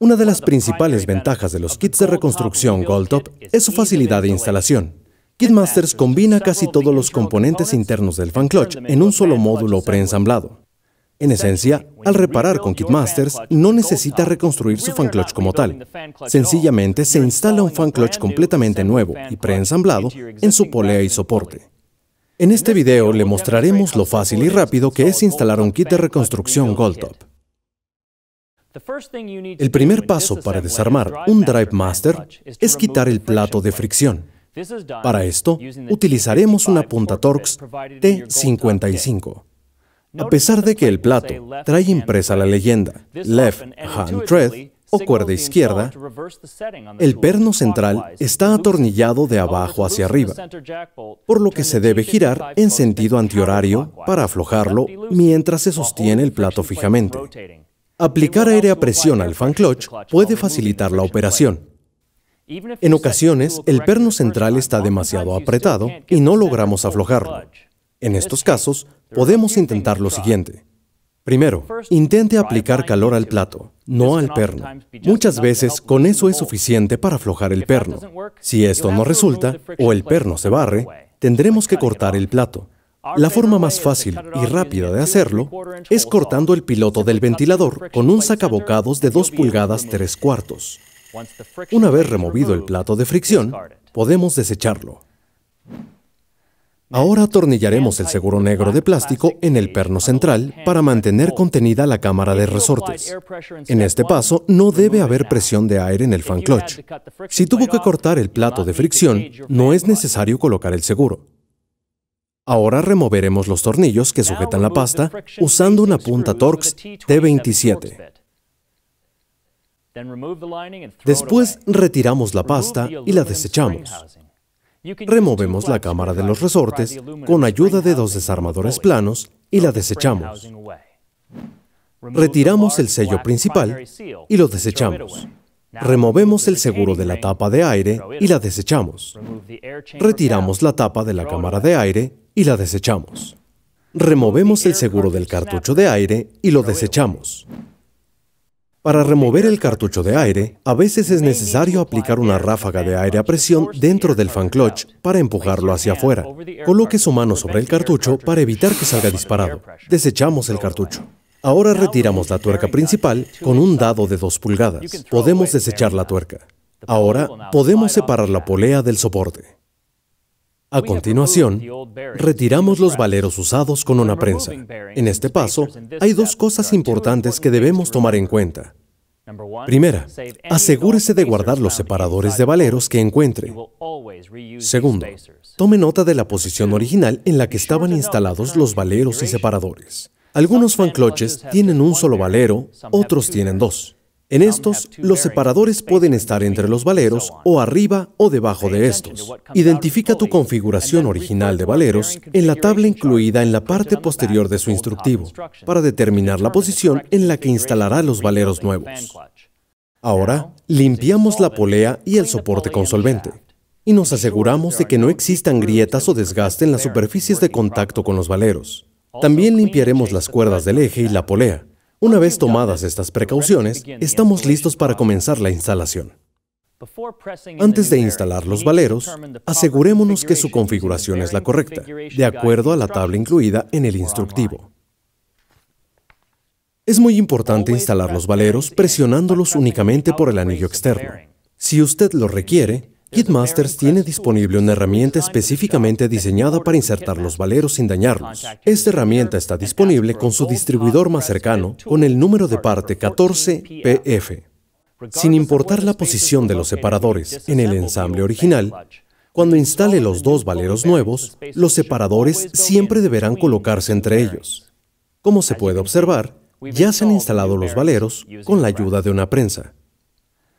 Una de las principales ventajas de los kits de reconstrucción Goldtop es su facilidad de instalación. Kitmasters combina casi todos los componentes internos del fan clutch en un solo módulo preensamblado. En esencia, al reparar con Kitmasters, no necesita reconstruir su fan clutch como tal. Sencillamente se instala un fan clutch completamente nuevo y preensamblado en su polea y soporte. En este video le mostraremos lo fácil y rápido que es instalar un kit de reconstrucción Goldtop. El primer paso para desarmar un Drive Master es quitar el plato de fricción. Para esto, utilizaremos una punta Torx T55. A pesar de que el plato trae impresa la leyenda Left Hand Thread o cuerda izquierda, el perno central está atornillado de abajo hacia arriba, por lo que se debe girar en sentido antihorario para aflojarlo mientras se sostiene el plato fijamente. Aplicar aire a presión al fan clutch puede facilitar la operación. En ocasiones, el perno central está demasiado apretado y no logramos aflojarlo. En estos casos, podemos intentar lo siguiente. Primero, intente aplicar calor al plato, no al perno. Muchas veces con eso es suficiente para aflojar el perno. Si esto no resulta, o el perno se barre, tendremos que cortar el plato, la forma más fácil y rápida de hacerlo es cortando el piloto del ventilador con un sacabocados de 2 pulgadas 3 cuartos. Una vez removido el plato de fricción, podemos desecharlo. Ahora atornillaremos el seguro negro de plástico en el perno central para mantener contenida la cámara de resortes. En este paso no debe haber presión de aire en el fan clutch. Si tuvo que cortar el plato de fricción, no es necesario colocar el seguro. Ahora removeremos los tornillos que sujetan la pasta usando una punta Torx T27. Después retiramos la pasta y la desechamos. Removemos la cámara de los resortes con ayuda de dos desarmadores planos y la desechamos. Retiramos el sello principal y lo desechamos. Removemos el seguro de la tapa de aire y la desechamos. Retiramos la tapa de la cámara de aire y la desechamos. Removemos el seguro del cartucho de aire y lo desechamos. Para remover el cartucho de aire, a veces es necesario aplicar una ráfaga de aire a presión dentro del fan clutch para empujarlo hacia afuera. Coloque su mano sobre el cartucho para evitar que salga disparado. Desechamos el cartucho. Ahora retiramos la tuerca principal con un dado de 2 pulgadas. Podemos desechar la tuerca. Ahora podemos separar la polea del soporte. A continuación, retiramos los valeros usados con una prensa. En este paso, hay dos cosas importantes que debemos tomar en cuenta. Primera, asegúrese de guardar los separadores de valeros que encuentre. Segundo, tome nota de la posición original en la que estaban instalados los valeros y separadores. Algunos fancloches tienen un solo valero, otros tienen dos. En estos, los separadores pueden estar entre los valeros o arriba o debajo de estos. Identifica tu configuración original de valeros en la tabla incluida en la parte posterior de su instructivo para determinar la posición en la que instalará los valeros nuevos. Ahora, limpiamos la polea y el soporte con solvente y nos aseguramos de que no existan grietas o desgaste en las superficies de contacto con los valeros. También limpiaremos las cuerdas del eje y la polea. Una vez tomadas estas precauciones, estamos listos para comenzar la instalación. Antes de instalar los valeros, asegurémonos que su configuración es la correcta, de acuerdo a la tabla incluida en el instructivo. Es muy importante instalar los valeros presionándolos únicamente por el anillo externo. Si usted lo requiere, Kitmasters tiene disponible una herramienta específicamente diseñada para insertar los valeros sin dañarlos. Esta herramienta está disponible con su distribuidor más cercano con el número de parte 14PF. Sin importar la posición de los separadores en el ensamble original, cuando instale los dos valeros nuevos, los separadores siempre deberán colocarse entre ellos. Como se puede observar, ya se han instalado los valeros con la ayuda de una prensa.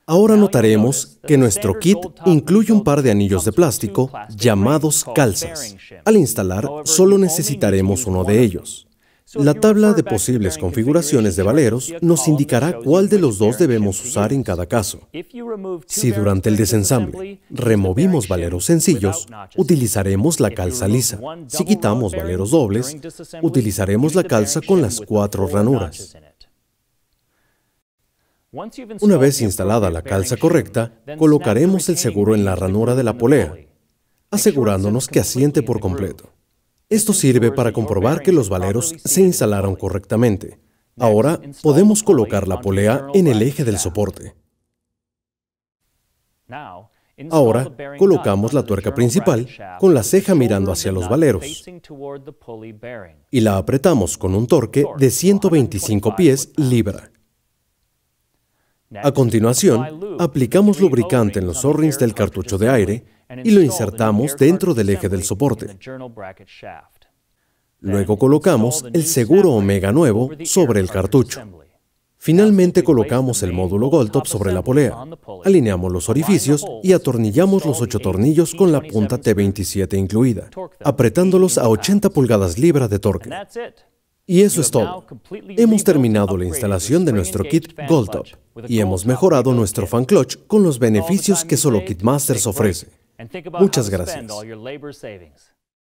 Ahora notaremos que nuestro kit incluye un par de anillos de plástico llamados calzas. Al instalar, solo necesitaremos uno de ellos. La tabla de posibles configuraciones de valeros nos indicará cuál de los dos debemos usar en cada caso. Si durante el desensamble removimos valeros sencillos, utilizaremos la calza lisa. Si quitamos valeros dobles, utilizaremos la calza con las cuatro ranuras. Una vez instalada la calza correcta, colocaremos el seguro en la ranura de la polea, asegurándonos que asiente por completo. Esto sirve para comprobar que los valeros se instalaron correctamente. Ahora podemos colocar la polea en el eje del soporte. Ahora colocamos la tuerca principal con la ceja mirando hacia los valeros y la apretamos con un torque de 125 pies libra. A continuación, aplicamos lubricante en los o del cartucho de aire y lo insertamos dentro del eje del soporte. Luego colocamos el seguro omega nuevo sobre el cartucho. Finalmente colocamos el módulo Goldtop sobre la polea, alineamos los orificios y atornillamos los ocho tornillos con la punta T27 incluida, apretándolos a 80 pulgadas libra de torque. Y eso es todo. Hemos terminado la instalación de nuestro kit GoldTop y hemos mejorado nuestro fan clutch con los beneficios que solo Kitmasters ofrece. Muchas gracias.